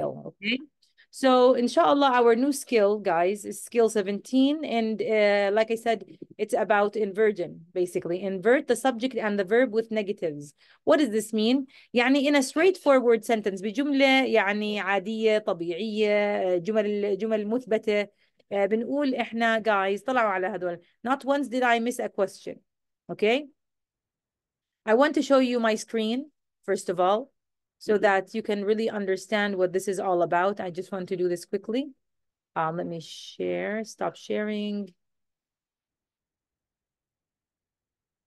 okay so inshallah our new skill guys is skill 17 and uh, like i said it's about inversion basically invert the subject and the verb with negatives what does this mean يعني in a straightforward sentence بجملة يعني عادية طبيعية جمل جمل مثبتة uh, بنقول احنا guys طلعوا على هدول not once did i miss a question okay i want to show you my screen first of all so that you can really understand what this is all about. I just want to do this quickly. Um, let me share, stop sharing.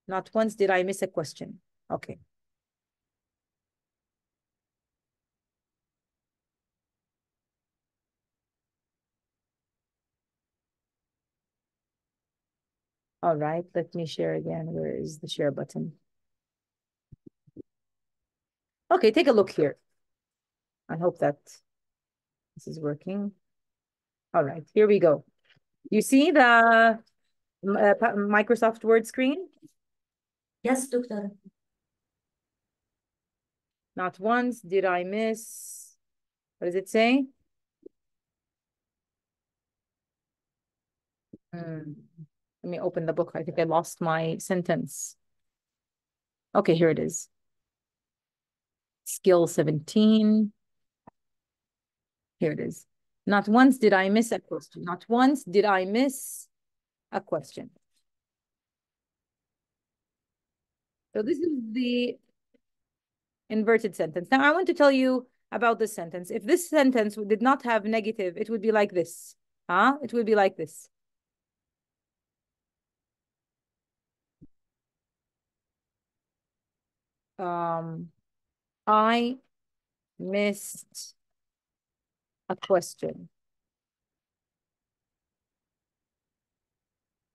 Not once did I miss a question. Okay. All right, let me share again. Where is the share button? Okay, take a look here. I hope that this is working. All right, here we go. You see the uh, Microsoft Word screen? Yes, doctor. Not once did I miss, what does it say? Hmm, let me open the book. I think I lost my sentence. Okay, here it is skill 17. Here it is. Not once did I miss a question. Not once did I miss a question. So this is the inverted sentence. Now I want to tell you about this sentence. If this sentence did not have negative, it would be like this. Huh? It would be like this. Um, I missed a question.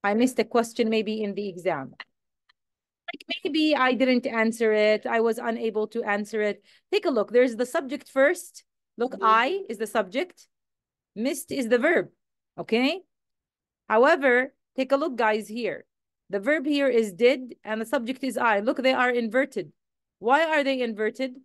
I missed a question maybe in the exam. Like maybe I didn't answer it. I was unable to answer it. Take a look. There's the subject first. Look, mm-hmm. I is the subject. Missed is the verb, okay? However, take a look, guys, here. The verb here is did, and the subject is I. Look, they are inverted. Why are they inverted?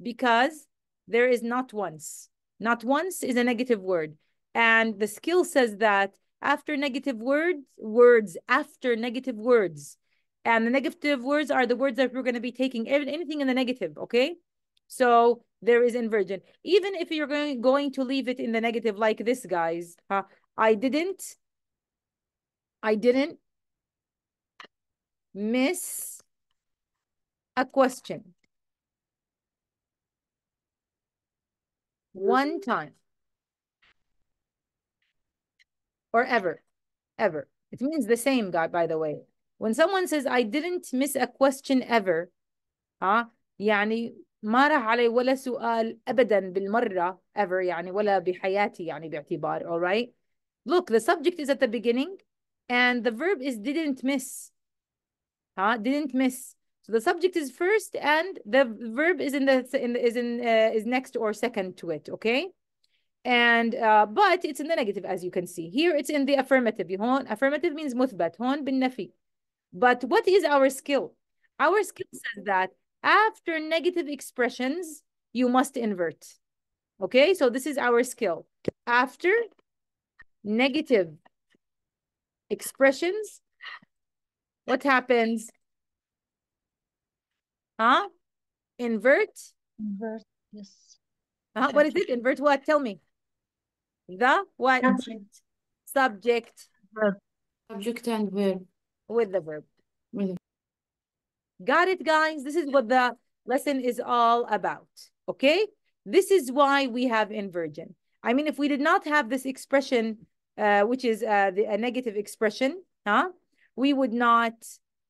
Because there is not once. Not once is a negative word. And the skill says that after negative words, words after negative words. And the negative words are the words that we're going to be taking, anything in the negative, okay? So there is inversion. Even if you're going, going to leave it in the negative like this, guys, uh, I didn't, I didn't miss a question. One time. Or ever. Ever. It means the same, God, by the way. When someone says, I didn't miss a question ever, huh? يعني ما راح علي ولا سؤال ابدا بالمره ever يعني ولا بحياتي يعني باعتبار all right look the subject is at the beginning and the verb is didn't miss ها didn't miss so the subject is first, and the verb is in the, in the is in uh, is next or second to it. Okay, and uh, but it's in the negative as you can see here. It's in the affirmative. affirmative means hon bin nafi. But what is our skill? Our skill says that after negative expressions you must invert. Okay, so this is our skill. After negative expressions, what happens? Huh? Invert? Invert, yes. Uh, what is it? Invert what? Tell me. The what? Subject. Subject. Verb. Subject and verb. With the verb. With Got it, guys? This is what the lesson is all about, okay? This is why we have inversion. I mean, if we did not have this expression, uh, which is uh, the, a negative expression, huh? we would not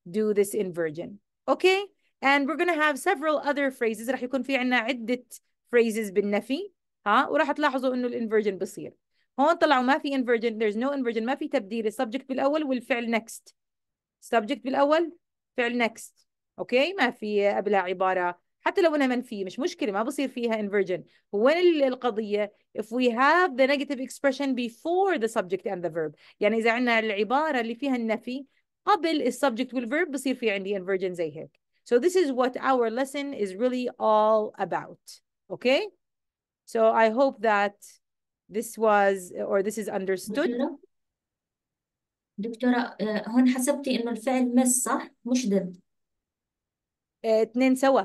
do this inversion, okay? and we're gonna have several other phrases رح يكون في عندنا عدة phrases بالنفي ها وراح تلاحظوا انه الانفرجن بصير هون طلعوا ما في inversion there's no inversion ما في تبديل السبجكت بالاول والفعل next subject بالاول فعل next اوكي ما في قبلها عباره حتى لو انها منفيه مش مشكله ما بصير فيها inversion وين القضيه if we have the negative expression before the subject and the verb يعني اذا عندنا العباره اللي فيها النفي قبل السبجكت والverb بصير في عندي inversion زي هيك so this is what our lesson is really all about, okay? So I hope that this was or this is understood. دكتورة هون حسبتي انه الفعل مس صح مش دد اثنين سوا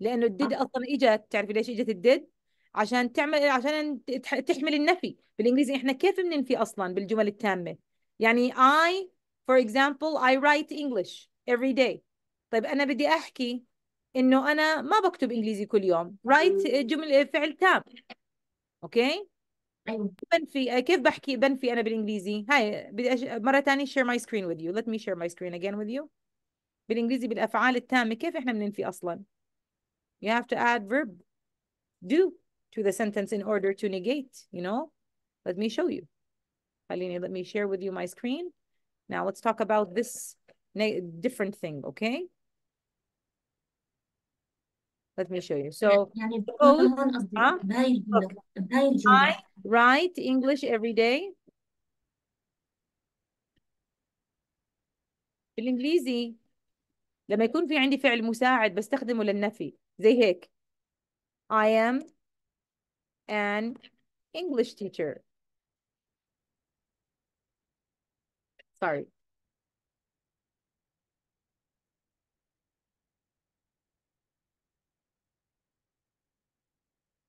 لانه الدد اصلا اجت تعرفي ليش اجت الدد عشان تعمل عشان تحمل النفي بالانجليزي احنا كيف بننفي اصلا بالجمل التامه يعني I for example I write English every day طيب انا بدي احكي انه انا ما بكتب انجليزي كل يوم رايت جمل فعل تام اوكي بنفي كيف بحكي بنفي انا بالانجليزي هاي بدي أش... مره ثانيه share my screen with you let me share my screen again with you بالانجليزي بالافعال التامه كيف احنا بننفي اصلا you have to add verb do to the sentence in order to negate you know let me show you خليني let me share with you my screen now let's talk about this different thing okay Let me show you. So, يعني بهاي الجملة بهاي الجملة. I write English every day. بالإنجليزي لما يكون في عندي فعل مساعد بستخدمه للنفي زي هيك. I am an English teacher. Sorry.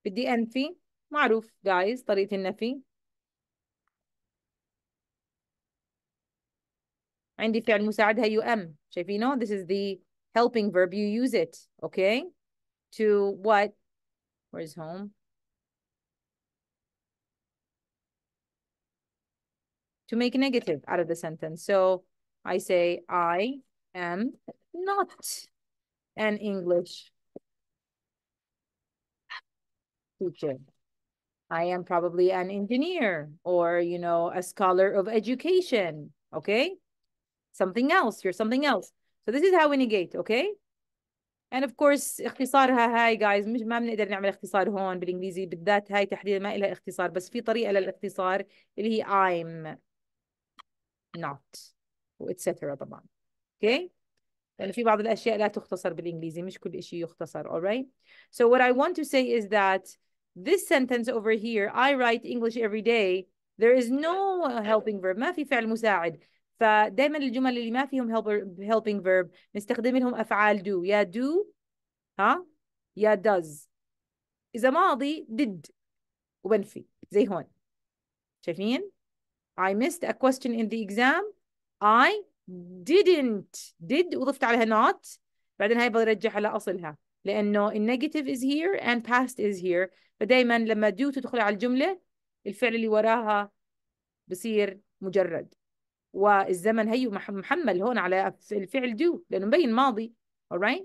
بدي أنفي معروف جايز طريقة النفي عندي فعل مساعد هي يؤم شايفينه this is the helping verb you use it okay to what where's home to make negative out of the sentence so I say I am not an English teacher. I am probably an engineer or, you know, a scholar of education, okay? Something else, you're something else. So this is how we negate, okay? And of course اختصار هاي guys مش ما بنقدر نعمل اختصار هون بالانجليزي بالذات هاي تحديدا ما لها اختصار بس في طريقة للاختصار اللي هي I'm not واتسترا طبعا okay يعني في بعض الأشياء لا تختصر بالإنجليزي مش كل اشي يختصر alright so what I want to say is that this sentence over here, I write English every day, there is no helping verb ما في فعل مساعد فدايما الجمل اللي ما فيهم helper, helping verb نستخدم لهم أفعال do يا do ها يا does إذا ماضي did وبنفي زي هون شايفين I missed a question in the exam I didn't did وضفت عليها not بعدين هاي برجعها لأصلها لأنه النيجاتيف is here and past is here فدايما لما دو تدخل على الجملة الفعل اللي وراها بصير مجرد والزمن هيو محمل هون على الفعل دو لأنه مبين ماضي alright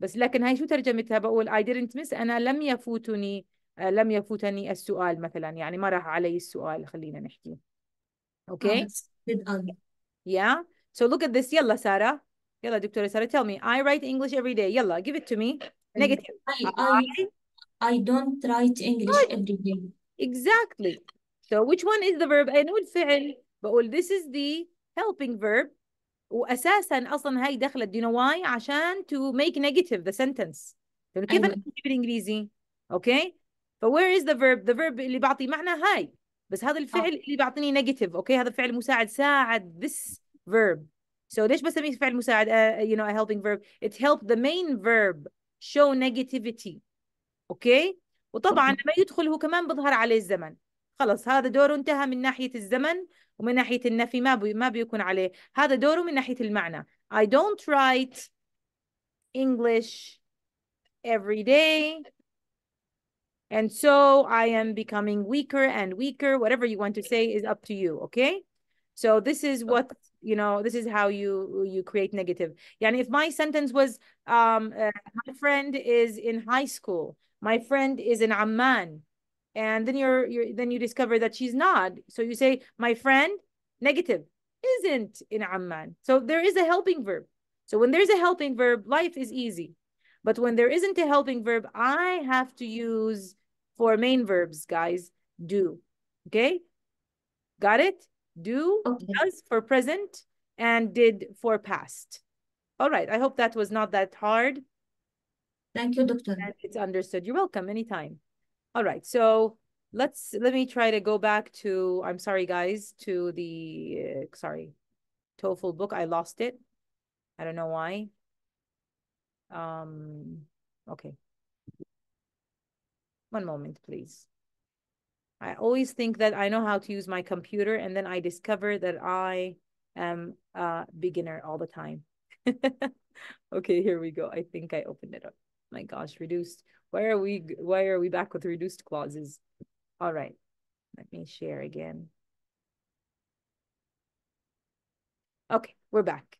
بس لكن هاي شو ترجمتها بقول I didn't miss أنا لم يفوتني آه، لم يفوتني السؤال مثلا يعني ما راح علي السؤال خلينا نحكي اوكي okay? Oh, yeah so look at this يلا سارة Yalla, Dr. Sara, tell me. I write English every day. Yalla, give it to me. Negative. I, I, I don't write English Good. every day. Exactly. So which one is the verb? And know الفعل. بقول this is the helping verb. وأساسا أصلا هاي دخلت you know why? عشان to make negative the sentence. طيب كيف أنا بالإنجليزي؟ Okay? But where is the verb? The verb اللي بعطي معنى هاي. بس هذا الفعل اللي بعطيني negative. Okay? هذا فعل مساعد ساعد this verb. So ليش بسميه فعل مساعد you know a helping verb it helped the main verb show negativity okay? وطبعا لما يدخل هو كمان بظهر عليه الزمن خلص هذا دوره انتهى من ناحية الزمن ومن ناحية النفي ما بي ما بيكون عليه هذا دوره من ناحية المعنى I don't write English every day and so I am becoming weaker and weaker whatever you want to say is up to you okay so this is what you know this is how you you create negative negative. and if my sentence was um uh, my friend is in high school my friend is in amman and then you're, you're then you discover that she's not so you say my friend negative isn't in amman so there is a helping verb so when there's a helping verb life is easy but when there isn't a helping verb i have to use four main verbs guys do okay got it do, okay. does for present, and did for past. All right, I hope that was not that hard. Thank you, doctor. And it's understood. You're welcome anytime. All right, so let's, let me try to go back to, I'm sorry guys, to the, uh, sorry, TOEFL book. I lost it. I don't know why. Um, okay. One moment, please. I always think that I know how to use my computer, and then I discover that I am a beginner all the time. okay, here we go. I think I opened it up. My gosh, reduced. Why are we why are we back with reduced clauses? All right. Let me share again. Okay, we're back.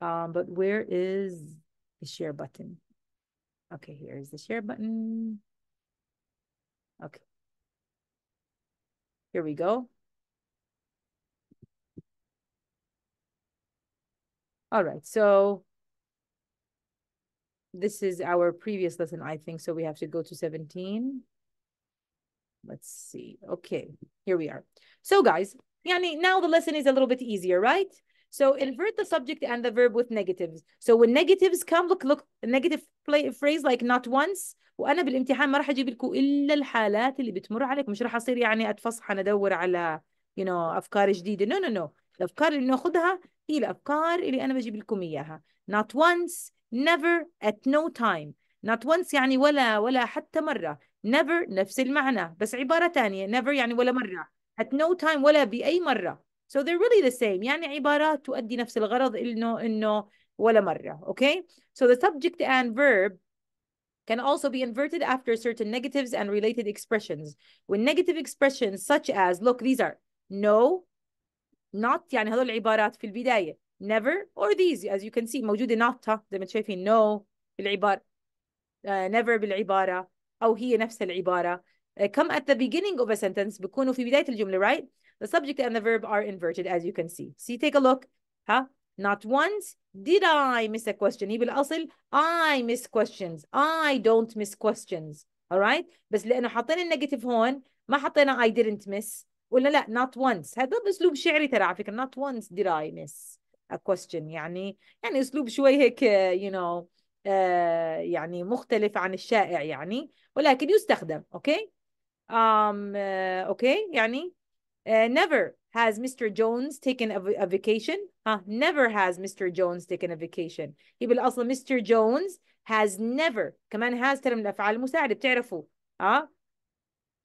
Um, but where is the share button? Okay, here is the share button. Okay, here we go. All right, so this is our previous lesson, I think, so we have to go to 17. Let's see. Okay, here we are. So guys, yani now the lesson is a little bit easier, right? So invert the subject and the verb with negatives. So when negatives come, look, look, negative play, phrase like not once وانا بالامتحان ما راح اجيب لكم الا الحالات اللي بتمر عليك مش راح اصير يعني اتفصحن ادور على you know افكار جديده نو نو نو الافكار اللي ناخذها هي الافكار اللي انا بجيب لكم اياها not once never at no time not once يعني ولا ولا حتى مره never نفس المعنى بس عباره ثانيه never يعني ولا مره at no time ولا باي مره So they're really the same يعني عبارات تؤدي نفس الغرض إنه إنه ولا مرة okay so the subject and verb can also be inverted after certain negatives and related expressions when negative expressions such as look these are no not يعني هذول العبارات في البداية never or these as you can see موجودة not زي ما تشايفين no بالعبارة uh, never بالعبارة أو هي نفس العبارة uh, come at the beginning of a sentence بيكونوا في بداية الجملة right The subject and the verb are inverted, as you can see. See, take a look. Huh? Not once did I miss a question. يبقى I miss questions. I don't miss questions. All right? بس لأنه حطينا النيجاتيف هون ما حطينا I didn't miss. ولا لا not once. هذا أسلوب شعري ترى على فكرة. Not once did I miss a question. يعني يعني أسلوب شوي هيك you know uh, يعني مختلف عن الشائع يعني ولكن يستخدم. أوكي؟ okay? um, uh, أوكي؟ okay? يعني Uh, never has Mr. Jones taken a, a vacation. Huh? Never has Mr. Jones taken a vacation. He will also, Mr. Jones has never كمان has ترى من الأفعال المساعدة بتعرفوا ها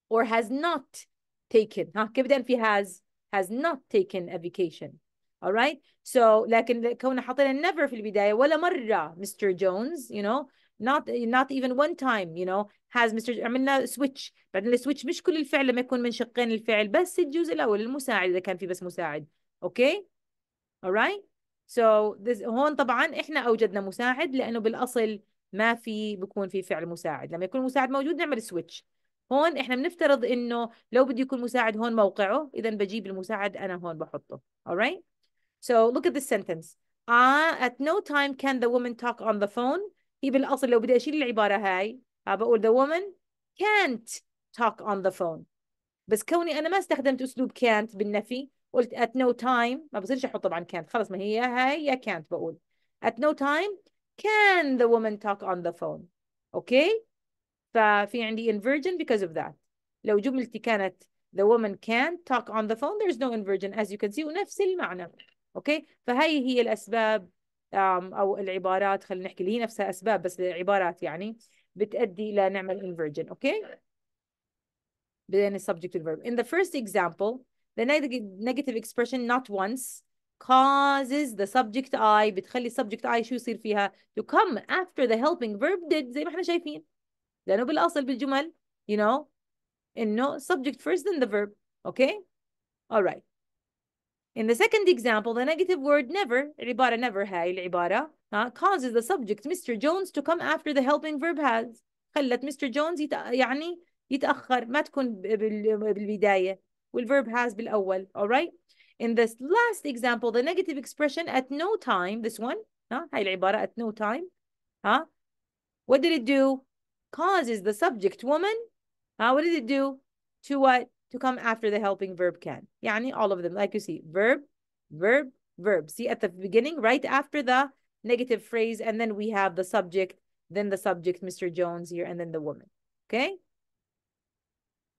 or has not taken huh? كيف في has has not taken a vacation all right so لكن كون حاطين never في البداية ولا مرة Mr. Jones you know not not even one time you know has Mr عملنا uh, switch بعدين switch مش كل الفعل لما يكون من شقين الفعل بس الجزء الاول المساعد اذا كان في بس مساعد okay alright so this هون طبعا احنا اوجدنا مساعد لانه بالاصل ما في بكون في فعل مساعد لما يكون مساعد موجود نعمل switch هون احنا بنفترض انه لو بدي يكون مساعد هون موقعه اذا بجيب المساعد انا هون بحطه alright so look at this sentence uh, at no time can the woman talk on the phone هي بالاصل لو بدي اشيل العباره هاي بقول the woman can't talk on the phone بس كوني انا ما استخدمت اسلوب كانت بالنفي قلت at no time ما بصيرش احط طبعا كانت خلص ما هي يا هاي يا كانت بقول at no time can the woman talk on the phone اوكي ففي عندي inversion because of that لو جملتي كانت the woman can't talk on the phone there's no inversion as you can see ونفس المعنى اوكي فهي هي الاسباب او العبارات خلينا نحكي اللي هي نفسها اسباب بس العبارات يعني بتؤدي الى نعمل inversion اوكي بين subject to verb in the first example the negative expression not once causes the subject I بتخلي subject I شو يصير فيها to come after the helping verb did زي ما احنا شايفين لأنه بالأصل بالجمل you know إنه subject first then the verb okay alright In the second example, the negative word never, ribara never هاي العبارة, uh, causes the subject Mr. Jones to come after the helping verb has. خلت Mr. Jones يت... يعني يتأخر ما تكون بال... بالبداية والverb has بالأول, alright? In this last example, the negative expression at no time, this one, ها هاي العبارة at no time, ها uh, what did it do? Causes the subject woman, ها uh, what did it do? To what? to come after the helping verb can. يعني all of them, like you see, verb, verb, verb. See, at the beginning, right after the negative phrase, and then we have the subject, then the subject, Mr. Jones here, and then the woman, okay?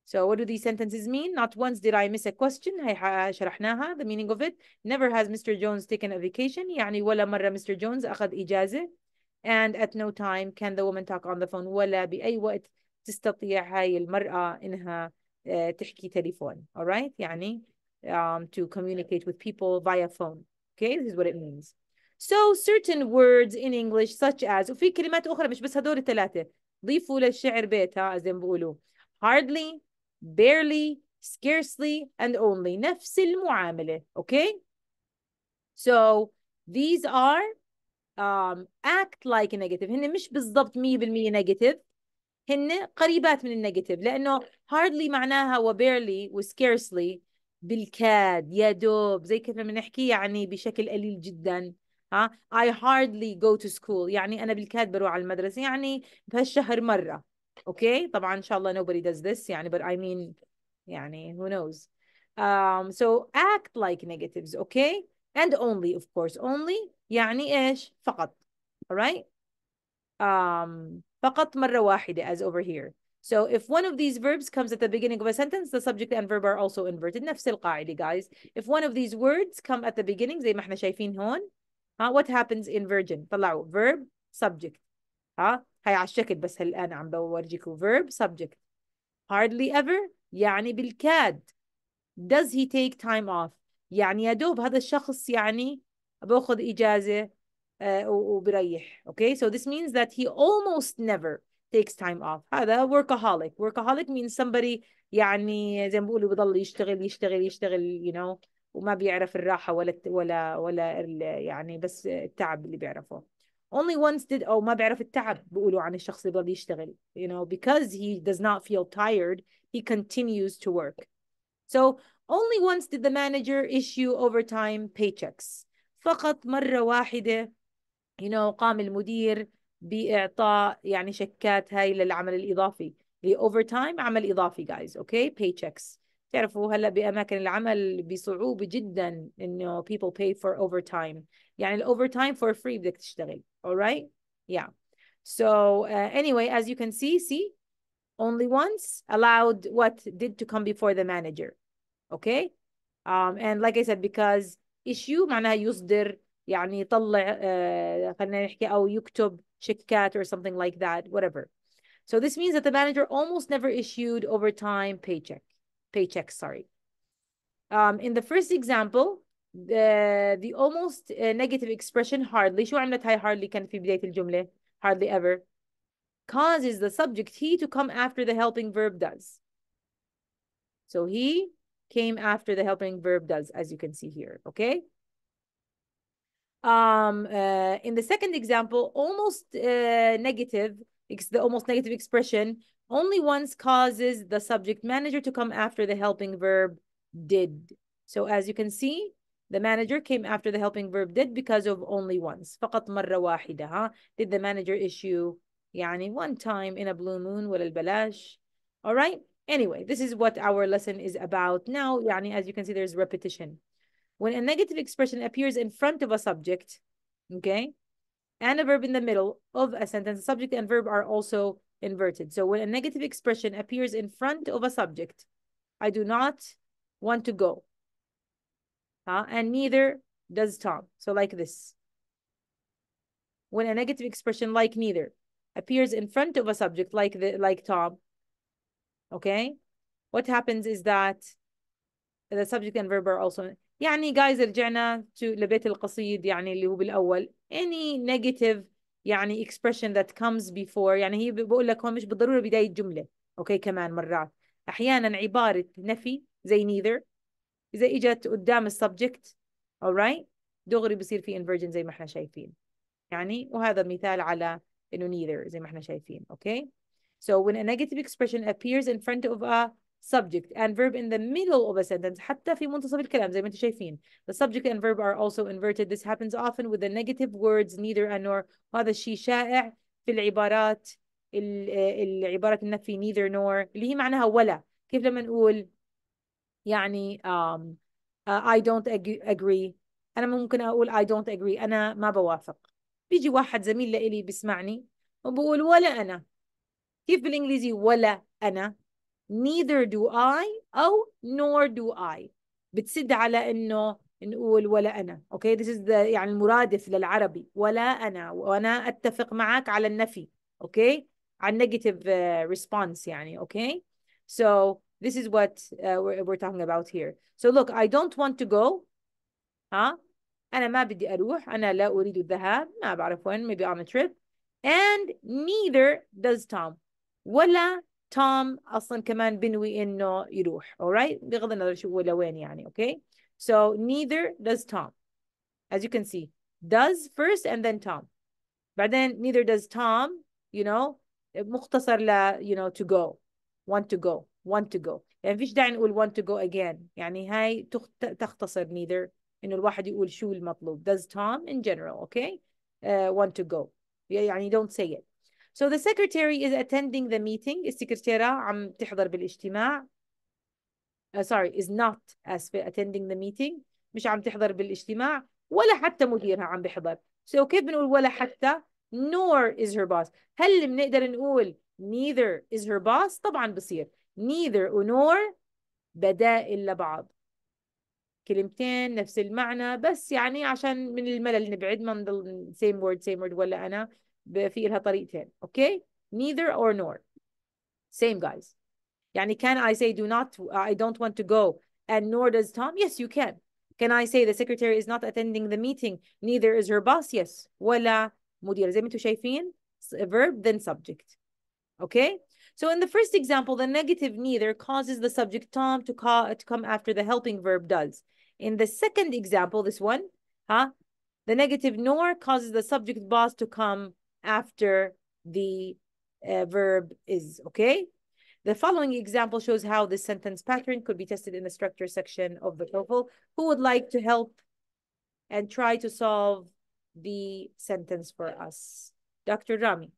So what do these sentences mean? Not once did I miss a question. the meaning of it. Never has Mr. Jones taken a vacation. يعني ولا مرة Mr. Jones أخذ إجازة. And at no time can the woman talk on the phone ولا بأي وقت تستطيع هاي المرأة إنها تحكي تليفون alright يعني um, to communicate with people via phone okay this is what it means so certain words in English such as وفي كلمات أخرى مش بس هدول الثلاثة ضيفوا للشعر بيتها زي ما بيقولوا hardly barely scarcely and only نفس المعاملة okay so these are um, act like a negative هن مش بالضبط 100% negative هن قريبات من النيجاتيف لانه hardly معناها وبيرلي وسكيرسلي بالكاد يا دوب زي كيف لما نحكي يعني بشكل قليل جدا ها I hardly go to school يعني أنا بالكاد بروح على المدرسة يعني بهالشهر مرة أوكي okay? طبعا إن شاء الله nobody does this يعني but I mean يعني who knows um, so act like negatives okay and only of course only يعني إيش فقط alright um, فقط مرة واحدة as over here. So if one of these verbs comes at the beginning of a sentence, the subject and verb are also inverted. نفس القاعدة guys. If one of these words come at the beginning زي ما احنا شايفين هون what happens in virgin؟ طلعوا verb subject ها هاي على الشكل بس الآن عم بورجيكم verb subject hardly ever يعني بالكاد does he take time off يعني يا دوب هذا الشخص يعني باخذ إجازة وبريح okay so this means that he almost never takes time off هذا workaholic workaholic means somebody يعني زي ما بيقولوا بضل يشتغل يشتغل يشتغل you know وما بيعرف الراحة ولا ولا ولا يعني بس التعب اللي بيعرفه only once did أو ما بيعرف التعب بيقولوا عن الشخص اللي بضل يشتغل you know because he does not feel tired he continues to work so only once did the manager issue overtime paychecks فقط مرة واحدة هنا قام المدير بإعطاء يعني شكات هاي للعمل الإضافي أوفر تايم عمل إضافي جايز أوكي باي تشيكس تعرفوا هلا بأماكن العمل بصعوبة جدا إنه people pay for overtime يعني الأوفر تايم for free بدك تشتغل alright yeah so uh, anyway as you can see see only once allowed what did to come before the manager okay um, and like I said because issue معناها يصدر يعني يطلع uh, خلينا نحكي أو يكتب شيكات or something like that whatever so this means that the manager almost never issued overtime paycheck paycheck sorry um, in the first example the, the almost uh, negative expression hardly شو عملت هاي hardly كان في بداية jumle hardly ever causes the subject he to come after the helping verb does so he came after the helping verb does as you can see here okay um, uh, in the second example, almost uh, negative, the almost negative expression only once causes the subject manager to come after the helping verb did. So as you can see, the manager came after the helping verb did because of only once. فقط مرة واحدة. Huh? Did the manager issue يعني one time in a blue moon البلاش. All right. Anyway, this is what our lesson is about now. يعني as you can see, there's repetition when a negative expression appears in front of a subject, okay, and a verb in the middle of a sentence, the subject and verb are also inverted. So when a negative expression appears in front of a subject, I do not want to go. Uh, and neither does Tom. So like this. When a negative expression like neither appears in front of a subject like the, like Tom, okay, what happens is that the subject and verb are also يعني جايز رجعنا to لبيت القصيد يعني اللي هو بالأول any negative يعني expression that comes before يعني هي بقول لك هو مش بالضرورة بداية جملة أوكي كمان مرات أحيانا عبارة نفي زي neither إذا إجت قدام السبجكت alright دغري بصير في inversion زي ما احنا شايفين يعني وهذا مثال على إنه neither زي ما احنا شايفين أوكي okay? So when a negative expression appears in front of a subject and verb in the middle of a sentence حتى في منتصف الكلام زي ما انتم شايفين the subject and verb are also inverted this happens often with the negative words neither and nor هذا الشيء شائع في العبارات العبارة النفي neither nor اللي هي معناها ولا كيف لما نقول يعني um, uh, I don't agree أنا ممكن أقول I don't agree أنا ما بوافق بيجي واحد زميل لإلي بيسمعني وبقول ولا أنا كيف بالإنجليزي ولا أنا neither do I أو oh, nor do I بتسد على إنه نقول ولا أنا okay? this is the يعني المرادف للعربي ولا أنا وأنا أتفق معك على النفي okay? على negative uh, response يعني okay? so this is what uh, we're, we're talking about here so look I don't want to go ها huh? أنا ما بدي أروح أنا لا أريد الذهاب ما بعرف وين maybe on a trip and neither does Tom ولا Tom اصلا كمان بنوي انه يروح alright بغض النظر شو ولا وين يعني okay so neither does Tom as you can see does first and then Tom بعدين neither does Tom you know مختصر ل you know to go want to go want to go يعني فيش داعي نقول want to go again يعني هاي تختصر neither انه الواحد يقول شو المطلوب does Tom in general okay uh, want to go يعني don't say it So the secretary is attending the meeting السكرتيرة عم تحضر بالاجتماع uh, sorry is not as attending the meeting مش عم تحضر بالاجتماع ولا حتى مديرها عم بحضر So كيف بنقول ولا حتى nor is her boss هل بنقدر نقول neither is her boss طبعا بصير neither ونور بدائل لبعض كلمتين نفس المعنى بس يعني عشان من الملل نبعد ما نضل same word same word ولا أنا في لها neither or nor same guys يعني can I say do not I don't want to go and nor does Tom yes you can can I say the secretary is not attending the meeting neither is her boss yes ولا مدير زي ما انتم شايفين verb then subject okay so in the first example the negative neither causes the subject Tom to call to come after the helping verb does in the second example this one huh the negative nor causes the subject boss to come after the uh, verb is, okay? The following example shows how this sentence pattern could be tested in the structure section of the TOEFL. Who would like to help and try to solve the sentence for us? Dr. Rami.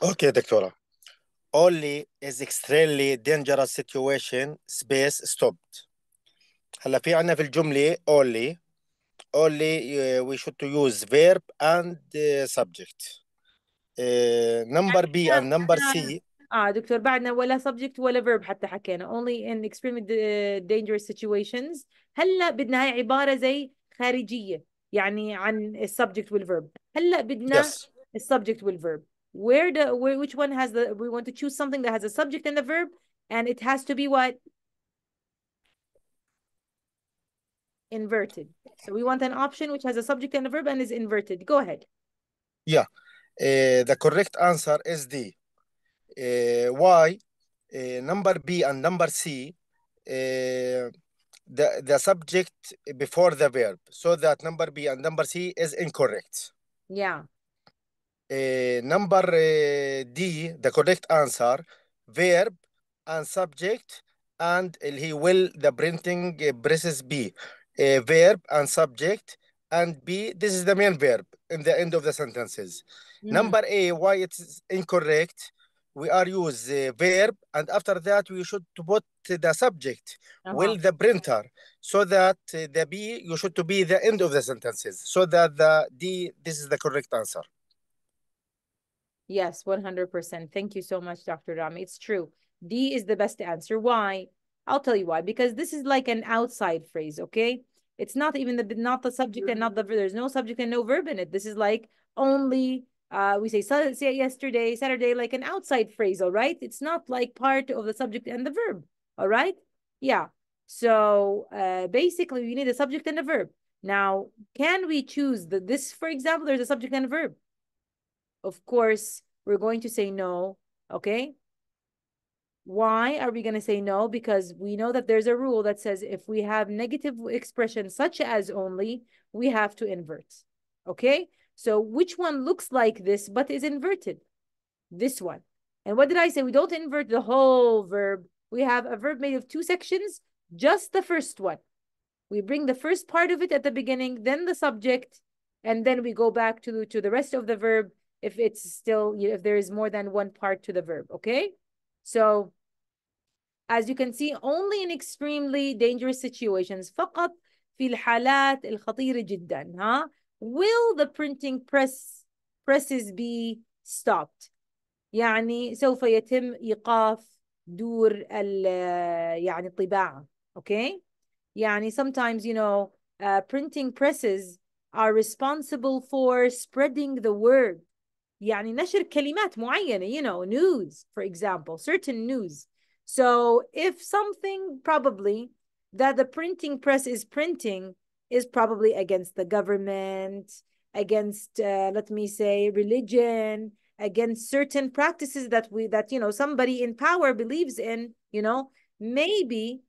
Okay, Doctora. Only is extremely dangerous situation space stopped. هلا في عنا في الجملة only only uh, we should use verb and uh, subject. Uh, number B and number C. Ah, doctor, بعدنا ولا subject ولا verb حتى حكينا only in extremely uh, dangerous situations هلا بدنا هاي عباره زي خارجيه يعني عن السبجكت والفيرب هلا بدنا yes. السبجكت والفيرب where the where, which one has the we want to choose something that has a subject and a verb and it has to be what Inverted. So we want an option which has a subject and a verb and is inverted. Go ahead. Yeah. Uh, the correct answer is D. Uh, why? Uh, number B and number C, the, the subject before the verb. So that number B and number C is incorrect. Yeah. number D, the correct answer, verb and subject and he will the printing presses B. A verb and subject, and B, this is the main verb in the end of the sentences. Mm. Number A, why it's incorrect, we are use verb, and after that we should put the subject, uh -huh. will the printer, so that uh, the B, you should to be the end of the sentences, so that the D, this is the correct answer. Yes, 100%. Thank you so much, Dr. Rami. It's true. D is the best answer. Why? I'll tell you why. Because this is like an outside phrase, okay? It's not even the not the subject and not mm-hmm. the verb. There's no subject and no verb in it. This is like only uh, we say yesterday, Saturday, like an outside phrase. All right, It's not like part of the subject and the verb, all right? Yeah, so uh, basically we need a subject and a verb. Now, can we choose the, this, for example, there's a subject and a verb. Of course, we're going to say no, okay? Why are we going to say no? Because we know that there's a rule that says if we have negative expression such as only, we have to invert. Okay? So which one looks like this but is inverted? This one. And what did I say? We don't invert the whole verb. We have a verb made of two sections, just the first one. We bring the first part of it at the beginning, then the subject, and then we go back to, to the rest of the verb if it's still, if there is more than one part to the verb, okay? So as you can see, only in extremely dangerous situations. فقط في الحالات الخطيرة جدا. Huh? Will the printing press presses be stopped? يعني سوف يتم إيقاف دور ال يعني الطباعة. Okay? يعني sometimes, you know, uh, printing presses are responsible for spreading the word. يعني نشر كلمات معينة, you know, news, for example, certain news. So if something probably that the printing press is printing is probably against the government, against uh, let me say religion, against certain practices that we that you know somebody in power believes in, you know, maybe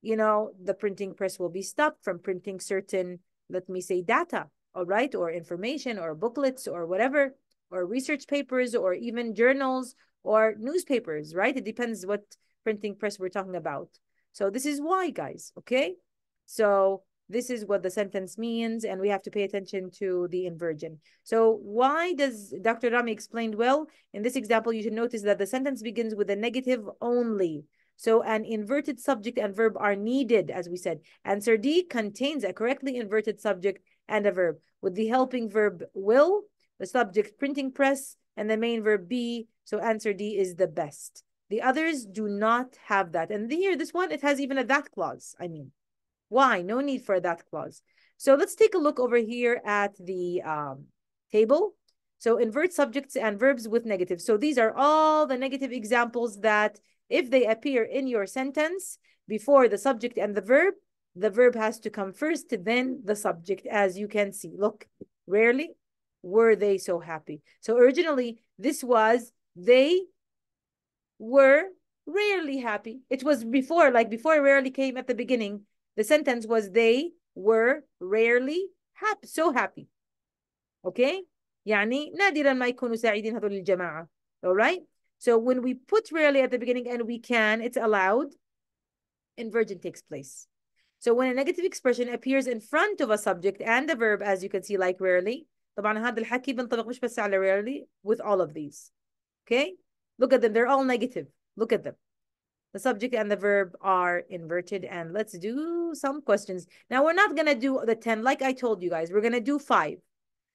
you know the printing press will be stopped from printing certain let me say data, all right, or information or booklets or whatever or research papers or even journals or newspapers, right? It depends what printing press we're talking about. So this is why, guys, okay? So this is what the sentence means, and we have to pay attention to the inversion. So why does Dr. Rami explained well? In this example, you should notice that the sentence begins with a negative only. So an inverted subject and verb are needed, as we said. Answer D contains a correctly inverted subject and a verb with the helping verb will, the subject printing press, and the main verb be. So answer D is the best. The others do not have that. And here, this one, it has even a that clause. I mean, why? No need for a that clause. So let's take a look over here at the um, table. So invert subjects and verbs with negative. So these are all the negative examples that if they appear in your sentence before the subject and the verb, the verb has to come first, then the subject, as you can see. Look, rarely were they so happy. So originally, this was they were rarely happy. It was before, like before rarely came at the beginning. The sentence was they were rarely happy, so happy. Okay? يعني نادرا ما يكونوا سعيدين هذول الجماعة. All right? So when we put rarely at the beginning and we can, it's allowed, inversion takes place. So when a negative expression appears in front of a subject and a verb, as you can see, like rarely, طبعا هذا الحكي بنطبق مش بس على rarely, with all of these. Okay? Look at them. They're all negative. Look at them. The subject and the verb are inverted. And let's do some questions. Now, we're not going to do the 10 like I told you guys. We're going to do five.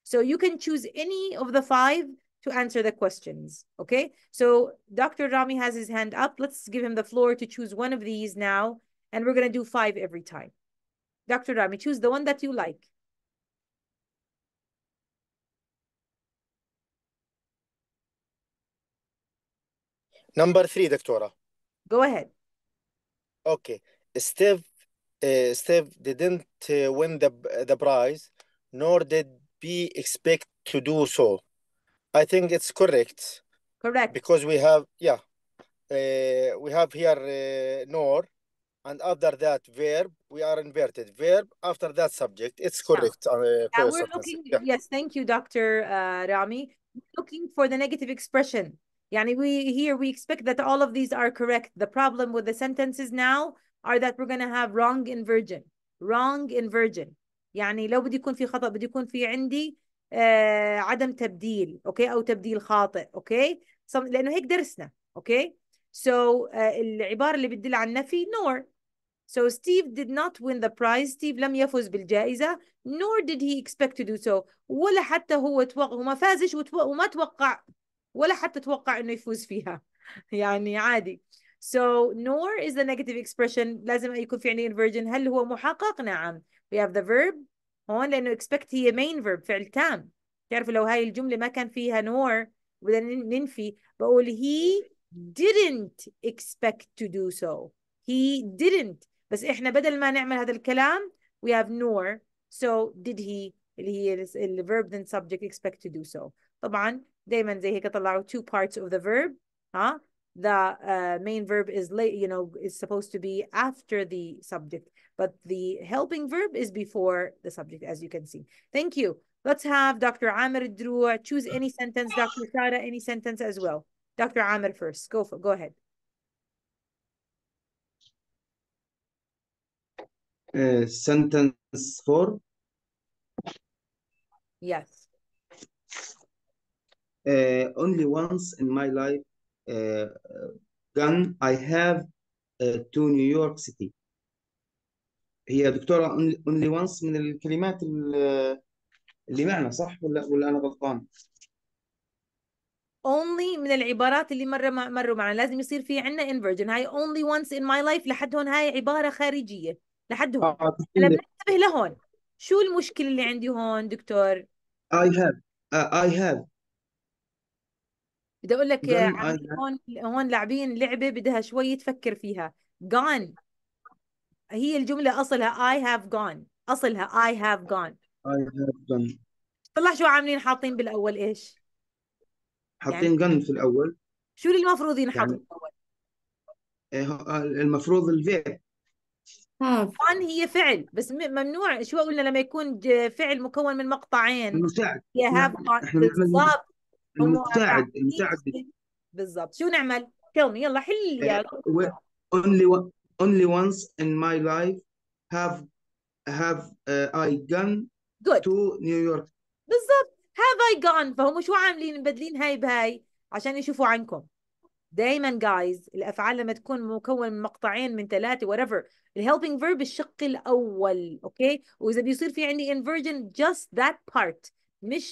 So you can choose any of the five to answer the questions, okay? So Dr. Rami has his hand up. Let's give him the floor to choose one of these now. And we're going to do five every time. Dr. Rami, choose the one that you like. Number 3 doctora. Go ahead. Okay. Steve uh, Steve didn't uh, win the the prize, nor did we expect to do so. I think it's correct Correct. because we have yeah, uh, we have here uh, nor, and after that verb we are inverted verb after that subject. It's correct. Uh, we're looking, Yeah. yes, thank you, Dr. Uh, Rami. We're Looking for the negative expression. Yani we here we expect that all of these are correct. The problem with the sentences now are that we're gonna have wrong inversion. Wrong inversion. يعني لو بدي يكون في خطأ بدي يكون في عندي آه عدم تبديل اوكي او تبديل خاطئ اوكي Some, لانه هيك درسنا اوكي so uh, العباره اللي بتدل على النفي nor so Steve did not win the prize Steve لم يفز بالجائزة. nor did he expect to do so ولا حتى هو توقع وما فازش وما توقع ولا حتى توقع انه يفوز فيها يعني عادي So nor is the negative expression لازم يكون في عندي inversion هل هو محقق؟ نعم we have the verb هون لأنه expect هي main verb فعل تام تعرفوا لو هاي الجملة ما كان فيها nor بدنا ننفي بقول he didn't expect to do so he didn't بس إحنا بدل ما نعمل هذا الكلام we have nor so did he اللي هي ال verb then subject expect to do so طبعا دايما زي هيك طلعوا two parts of the verb ها huh? the uh, main verb is late you know is supposed to be after the subject but the helping verb is before the subject as you can see thank you let's have dr amir Drua choose any sentence dr Sara any sentence as well dr amir first go for, go ahead uh, sentence four yes uh, only once in my life uh, gun I have uh, to New York City هي دكتورة only once من الكلمات اللي معنا صح ولا ولا أنا غلطان؟ only من العبارات اللي مرة مروا معنا لازم يصير في عندنا inversion هاي only once in my life لحد هون هاي عبارة خارجية لحد هون آه. أنا بنتبه لهون شو المشكلة اللي عندي هون دكتور؟ I have uh, I have بدي اقول لك هون هون لاعبين لعبه بدها شوي تفكر فيها جون هي الجمله اصلها اي هاف جون اصلها اي هاف جون اي هاف جون طلع شو عاملين حاطين بالاول ايش؟ يعني حاطين يعني... في الاول شو اللي المفروض ينحط يعني... بالاول؟ إيه، آه، المفروض الفيرب فان آه. هي فعل بس ممنوع شو قلنا لما يكون فعل مكون من مقطعين يا نعم. هاف بالضبط المساعد المساعد بالضبط شو نعمل؟ tell me يلا حل لي آه، يا only only once in my life have have uh, I gone Good. to New York بالضبط have I gone فهم شو عاملين مبدلين هاي بهاي عشان يشوفوا عنكم دايما جايز الافعال لما تكون مكون من مقطعين من ثلاثه whatever الهيلبينج فيرب الشق الاول اوكي okay? واذا بيصير في عندي انفرجن just that part مش